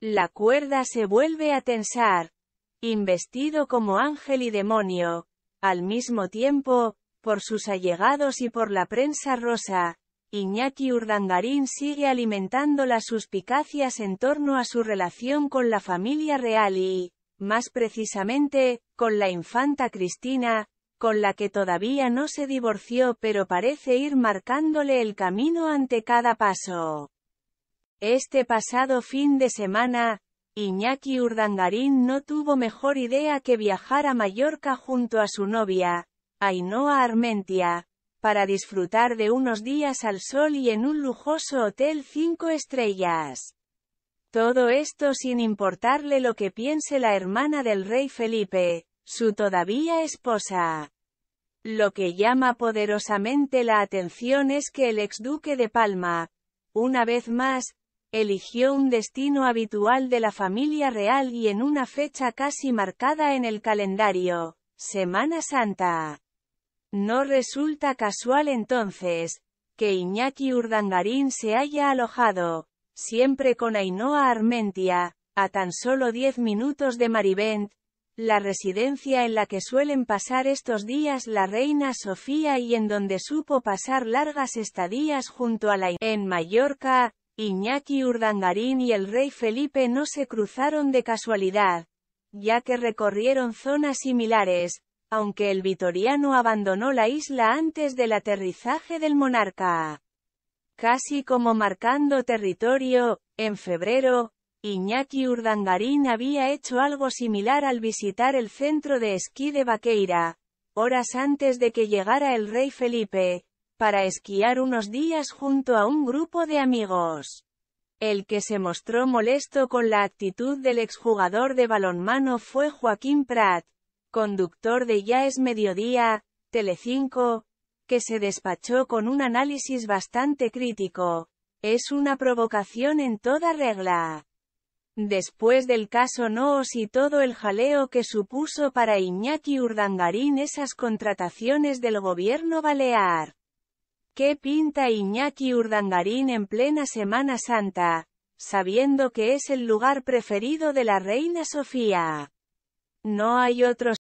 La cuerda se vuelve a tensar. Investido como ángel y demonio. Al mismo tiempo, por sus allegados y por la prensa rosa, Iñaki Urdangarín sigue alimentando las suspicacias en torno a su relación con la familia real y, más precisamente, con la infanta Cristina, con la que todavía no se divorció pero parece ir marcándole el camino ante cada paso. Este pasado fin de semana, Iñaki Urdangarín no tuvo mejor idea que viajar a Mallorca junto a su novia, Ainhoa Armentia, para disfrutar de unos días al sol y en un lujoso hotel cinco estrellas. Todo esto sin importarle lo que piense la hermana del rey Felipe, su todavía esposa. Lo que llama poderosamente la atención es que el exduque de Palma, una vez más, eligió un destino habitual de la familia real y en una fecha casi marcada en el calendario, Semana Santa. No resulta casual entonces, que Iñaki Urdangarín se haya alojado, siempre con Ainhoa Armentia, a tan solo 10 minutos de Marivent, la residencia en la que suelen pasar estos días la reina Sofía y en donde supo pasar largas estadías junto a la en Mallorca, Iñaki Urdangarín y el rey Felipe no se cruzaron de casualidad, ya que recorrieron zonas similares, aunque el vitoriano abandonó la isla antes del aterrizaje del monarca. Casi como marcando territorio, en febrero, Iñaki Urdangarín había hecho algo similar al visitar el centro de esquí de Baqueira, horas antes de que llegara el rey Felipe, para esquiar unos días junto a un grupo de amigos. El que se mostró molesto con la actitud del exjugador de balonmano fue Joaquín Prat, conductor de Ya es Mediodía, Telecinco, que se despachó con un análisis bastante crítico. Es una provocación en toda regla. Después del caso Noos y todo el jaleo que supuso para Iñaki Urdangarín esas contrataciones del gobierno balear. ¿Qué pinta Iñaki Urdangarín en plena Semana Santa? Sabiendo que es el lugar preferido de la reina Sofía. No hay otros.